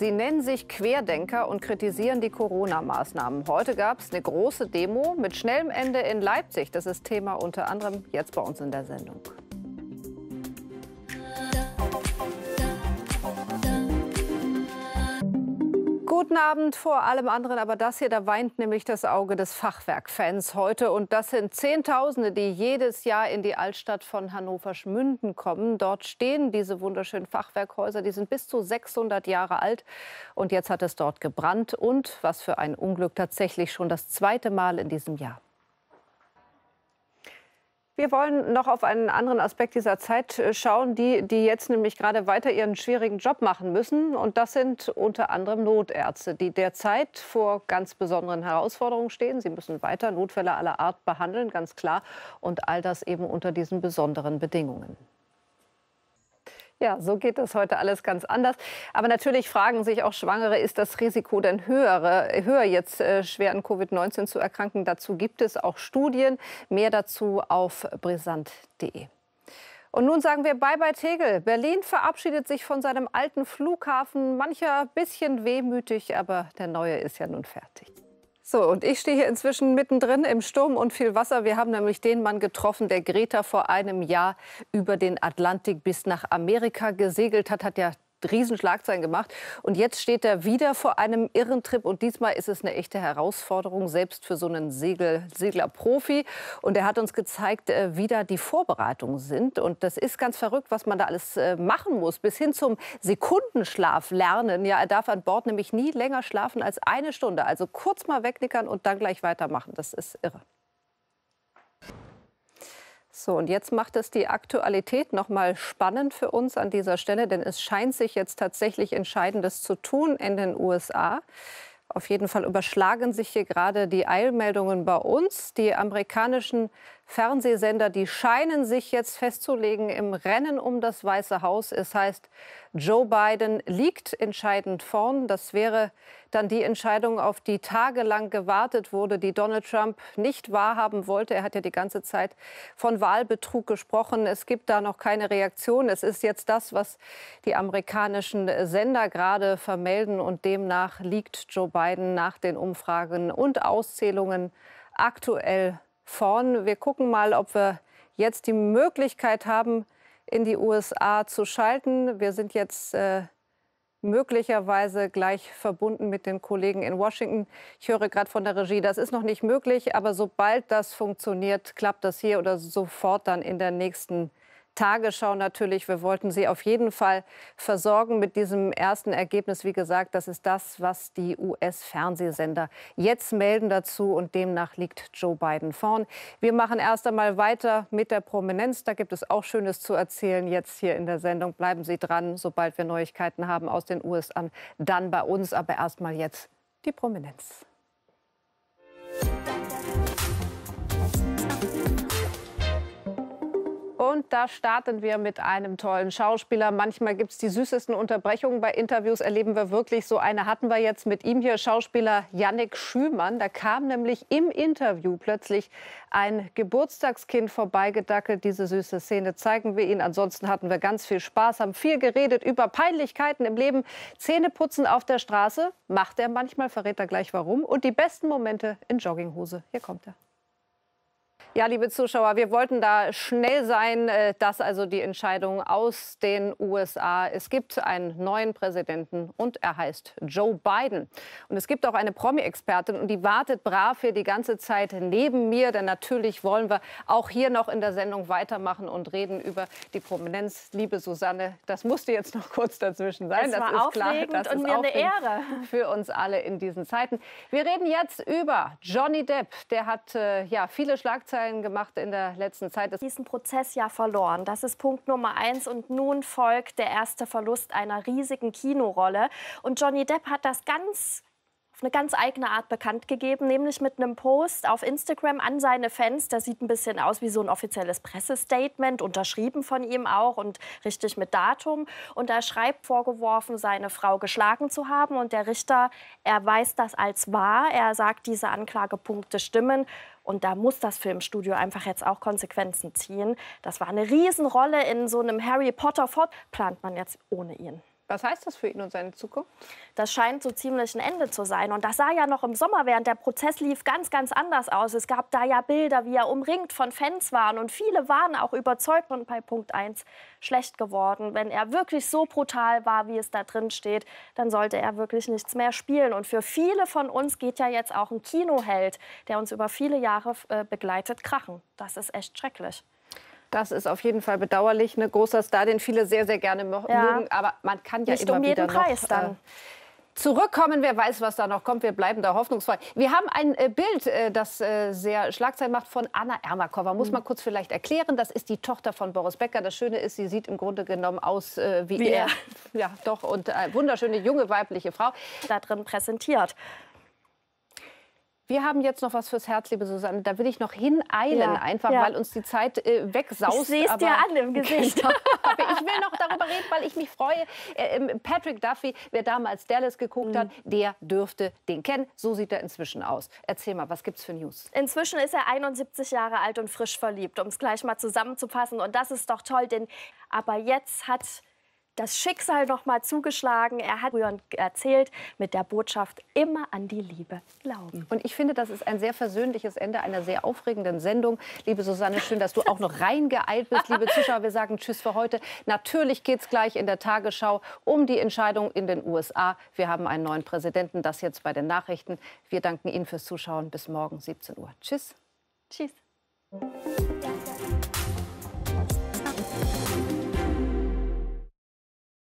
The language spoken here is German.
Sie nennen sich Querdenker und kritisieren die Corona-Maßnahmen. Heute gab es eine große Demo mit schnellem Ende in Leipzig. Das ist Thema unter anderem jetzt bei uns in der Sendung. Guten Abend, vor allem anderen, aber das hier, da weint nämlich das Auge des Fachwerkfans heute. Und das sind Zehntausende, die jedes Jahr in die Altstadt von Hannover-Schmünden kommen. Dort stehen diese wunderschönen Fachwerkhäuser, die sind bis zu 600 Jahre alt. Und jetzt hat es dort gebrannt und, was für ein Unglück, tatsächlich schon das zweite Mal in diesem Jahr. Wir wollen noch auf einen anderen Aspekt dieser Zeit äh, schauen, die, die jetzt nämlich gerade weiter ihren schwierigen Job machen müssen. Und das sind unter anderem Notärzte, die derzeit vor ganz besonderen Herausforderungen stehen. Sie müssen weiter Notfälle aller Art behandeln, ganz klar. Und all das eben unter diesen besonderen Bedingungen. Ja, so geht das heute alles ganz anders. Aber natürlich fragen sich auch Schwangere, ist das Risiko denn höhere, höher, jetzt äh, schwer an Covid-19 zu erkranken? Dazu gibt es auch Studien. Mehr dazu auf brisant.de. Und nun sagen wir Bye bye Tegel. Berlin verabschiedet sich von seinem alten Flughafen. Mancher bisschen wehmütig, aber der neue ist ja nun fertig. So, und ich stehe hier inzwischen mittendrin im Sturm und viel Wasser. Wir haben nämlich den Mann getroffen, der Greta vor einem Jahr über den Atlantik bis nach Amerika gesegelt hat, hat ja Riesenschlagzeilen gemacht. Und jetzt steht er wieder vor einem irren Trip. Und diesmal ist es eine echte Herausforderung, selbst für so einen Segel, Seglerprofi. Und er hat uns gezeigt, äh, wie da die Vorbereitungen sind. Und das ist ganz verrückt, was man da alles äh, machen muss. Bis hin zum Sekundenschlaf lernen. Ja, er darf an Bord nämlich nie länger schlafen als eine Stunde. Also kurz mal wegnickern und dann gleich weitermachen. Das ist irre. So, und jetzt macht es die Aktualität noch mal spannend für uns an dieser Stelle, denn es scheint sich jetzt tatsächlich Entscheidendes zu tun in den USA. Auf jeden Fall überschlagen sich hier gerade die Eilmeldungen bei uns. Die amerikanischen Fernsehsender, die scheinen sich jetzt festzulegen im Rennen um das Weiße Haus. Es heißt, Joe Biden liegt entscheidend vorn. Das wäre dann die Entscheidung, auf die tagelang gewartet wurde, die Donald Trump nicht wahrhaben wollte. Er hat ja die ganze Zeit von Wahlbetrug gesprochen. Es gibt da noch keine Reaktion. Es ist jetzt das, was die amerikanischen Sender gerade vermelden. Und demnach liegt Joe Biden nach den Umfragen und Auszählungen aktuell vorn. Wir gucken mal, ob wir jetzt die Möglichkeit haben, in die USA zu schalten. Wir sind jetzt äh, möglicherweise gleich verbunden mit den Kollegen in Washington. Ich höre gerade von der Regie, das ist noch nicht möglich, aber sobald das funktioniert, klappt das hier oder sofort dann in der nächsten Tagesschau natürlich. Wir wollten Sie auf jeden Fall versorgen mit diesem ersten Ergebnis. Wie gesagt, das ist das, was die US-Fernsehsender jetzt melden dazu. Und demnach liegt Joe Biden vorn. Wir machen erst einmal weiter mit der Prominenz. Da gibt es auch Schönes zu erzählen jetzt hier in der Sendung. Bleiben Sie dran, sobald wir Neuigkeiten haben aus den USA, dann bei uns. Aber erst mal jetzt die Prominenz. Und da starten wir mit einem tollen Schauspieler. Manchmal gibt es die süßesten Unterbrechungen bei Interviews, erleben wir wirklich. So eine hatten wir jetzt mit ihm hier, Schauspieler Yannick Schümann. Da kam nämlich im Interview plötzlich ein Geburtstagskind vorbeigedackelt. Diese süße Szene zeigen wir Ihnen. Ansonsten hatten wir ganz viel Spaß, haben viel geredet über Peinlichkeiten im Leben. Zähneputzen auf der Straße macht er manchmal, verrät er gleich warum. Und die besten Momente in Jogginghose. Hier kommt er. Ja, liebe Zuschauer, wir wollten da schnell sein. Äh, das also die Entscheidung aus den USA. Es gibt einen neuen Präsidenten und er heißt Joe Biden. Und es gibt auch eine Promi-Expertin und die wartet brav hier die ganze Zeit neben mir. Denn natürlich wollen wir auch hier noch in der Sendung weitermachen und reden über die Prominenz. Liebe Susanne, das musste jetzt noch kurz dazwischen sein. Das, das ist klar. Das und ist mir eine Ehre. Für uns alle in diesen Zeiten. Wir reden jetzt über Johnny Depp. Der hat äh, ja viele Schlagzeilen Schlagzeilen gemacht in der letzten Zeit. Diesen Prozess ja verloren. Das ist Punkt Nummer eins. Und nun folgt der erste Verlust einer riesigen Kinorolle. Und Johnny Depp hat das ganz auf eine ganz eigene Art bekannt gegeben, nämlich mit einem Post auf Instagram an seine Fans. Das sieht ein bisschen aus wie so ein offizielles Pressestatement, unterschrieben von ihm auch und richtig mit Datum. Und er schreibt vorgeworfen, seine Frau geschlagen zu haben. Und der Richter erweist das als wahr. Er sagt, diese Anklagepunkte stimmen. Und da muss das Filmstudio einfach jetzt auch Konsequenzen ziehen. Das war eine Riesenrolle in so einem Harry Potter-Fort. Plant man jetzt ohne ihn. Was heißt das für ihn und seine Zukunft? Das scheint so ziemlich ein Ende zu sein. Und das sah ja noch im Sommer, während der Prozess lief, ganz, ganz anders aus. Es gab da ja Bilder, wie er umringt von Fans waren. Und viele waren auch überzeugt und bei Punkt 1 schlecht geworden. Wenn er wirklich so brutal war, wie es da drin steht, dann sollte er wirklich nichts mehr spielen. Und für viele von uns geht ja jetzt auch ein Kinoheld, der uns über viele Jahre äh, begleitet, krachen. Das ist echt schrecklich. Das ist auf jeden Fall bedauerlich. Ein ne? großer Star, den viele sehr, sehr gerne mögen. Ja. Aber man kann ja Nicht immer um jeden wieder Preis noch, dann. Äh, zurückkommen. Wer weiß, was da noch kommt. Wir bleiben da hoffnungsvoll. Wir haben ein äh, Bild, äh, das äh, sehr Schlagzeilen macht, von Anna Ermakova. Muss hm. man kurz vielleicht erklären. Das ist die Tochter von Boris Becker. Das Schöne ist, sie sieht im Grunde genommen aus wie, wie er. er. Ja, doch. Und eine wunderschöne junge weibliche Frau. Da drin präsentiert. Wir haben jetzt noch was fürs Herz, liebe Susanne. Da will ich noch hineilen, ja, einfach ja. weil uns die Zeit äh, wegsaust. Ich sehe es dir an im genau. Gesicht. ich will noch darüber reden, weil ich mich freue. Äh, ähm, Patrick Duffy, wer damals Dallas geguckt mhm. hat, der dürfte den kennen. So sieht er inzwischen aus. Erzähl mal, was gibt's für News? Inzwischen ist er 71 Jahre alt und frisch verliebt, um es gleich mal zusammenzufassen. Und das ist doch toll, denn aber jetzt hat das Schicksal noch mal zugeschlagen. Er hat früher erzählt mit der Botschaft immer an die Liebe glauben. Mhm. Und ich finde, das ist ein sehr versöhnliches Ende einer sehr aufregenden Sendung. Liebe Susanne, schön, dass du auch noch reingeeilt bist. Liebe Zuschauer, wir sagen Tschüss für heute. Natürlich geht es gleich in der Tagesschau um die Entscheidung in den USA. Wir haben einen neuen Präsidenten, das jetzt bei den Nachrichten. Wir danken Ihnen fürs Zuschauen. Bis morgen 17 Uhr. Tschüss. Tschüss.